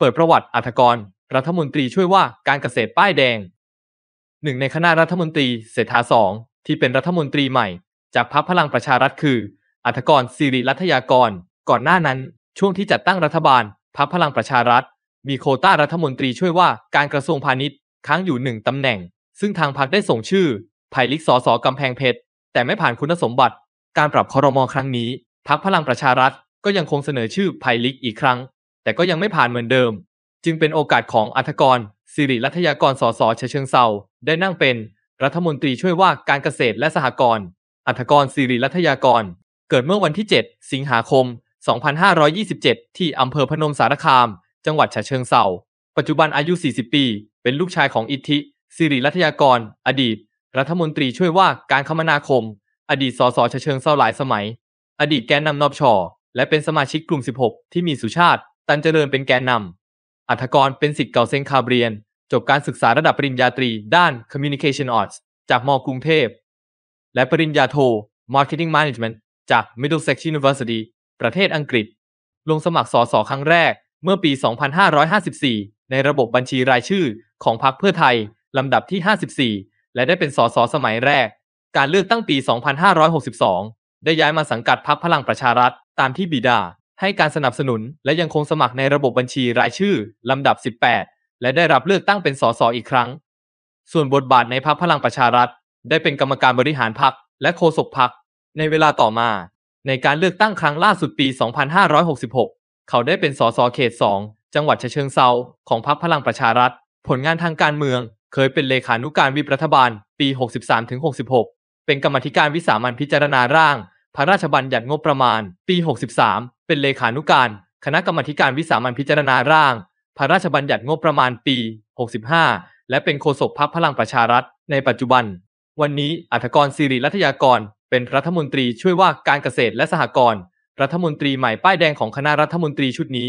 เปิดประวัติอัธกร รัฐมนตรีช่วยว่าการเกษตรป้ายแดงหนึ่งในคณะรัฐมนตรีเศรษฐาสองที่เป็นรัฐมนตรีใหม่ จากพรรคพลังประชารัฐคืออัธกรสิริรัตยากร ก่อนหน้านั้นช่วงที่จัดตั้งรัฐบาล พรรคพลังประชารัฐ มีโคต้ารัฐมนตรีช่วยว่า การกระทรวงพาณิชย์ค้างอยู่หนึ่งตำแหน่ง ซึ่งทางพรรคได้ส่งชื่อไผ่ลิกสอสอกำแพงเพชร แต่ไม่ผ่านคุณสมบัติ การปรับคอรมอครั้งนี้พรรคพลังประชารัฐก็ยังคงเสนอชื่อไผ่ลิกอีกครั้งแต่ก็ยังไม่ผ่านเหมือนเดิม จึงเป็นโอกาสของอัธกรสิริรัตยากรสสเชิงเซาได้นั่งเป็น รัฐมนตรีช่วยว่าการเกษตรและสหกรณ์อัธกรสิริรัตยากร เกิดเมื่อวันที่ 7 สิงหาคม 2527 ที่อำเภอพนมสารคาม จังหวัดฉะเชิงเซาปัจจุบันอายุ 40 ปี เป็นลูกชายของอิทธิสิริรัตยากรอดีตรัฐมนตรีช่วยว่าการคมนาคม อดีตสสฉะเชิงเซาหลายสมัย อดีตแกนนำนอบชอและเป็นสมาชิกกลุ่ม 16 ที่มีสุชาติตันเจริญเป็นแกนนำอัธกรเป็นสิทธิ์เก่าเซงคาเบียน จบการศึกษาระดับปริญญาตรีด้าน Communication Arts จากมกรุงเทพ และปริญญาโท Marketing Management จาก Middlesex University ประเทศอังกฤษ ลงสมัครสอสอครั้งแรก เมื่อปี 2554 ในระบบบัญชีรายชื่อของพรรคเพื่อไทย ลำดับที่ 54 และได้เป็นสอสอสมัยแรก การเลือกตั้งปี 2562 ได้ย้ายมาสังกัดพรรคพลังประชารัฐตามที่บิดาให้การสนับสนุนและยังคงสมัครในระบบบัญชีรายชื่อลำดับ18 และได้รับเลือกตั้งเป็นสสอีกครั้ง ส่วนบทบาทในพรรคพลังประชารัฐ ได้เป็นกรรมการบริหารพรรคและโฆษกพรรคในเวลาต่อมา ในการเลือกตั้งครั้งล่าสุดปี 2566 เขาได้เป็นสสเขต 2 จังหวัดเชิงเซาของพรรคพลังประชารัฐ ผลงานทางการเมือง เคยเป็นเลขานุการวิปรัฐบาลปี 63-66 เป็นกรรมธิการวิสามัญพิจารณาร่าง พระราชบัญญัติงบประมาณ ปี 63เป็นเลขานุการ คณะกรรมการวิสามัญพิจารณาร่าง พระราชบัญญัติงบประมาณปี 65 และเป็นโฆษกพรรคพลังประชารัฐในปัจจุบัน วันนี้อัธกรศิริรัตยากร เป็นรัฐมนตรีช่วยว่าการเกษตรและสหกรณ์รัฐมนตรีใหม่ป้ายแดงของคณะรัฐมนตรีชุดนี้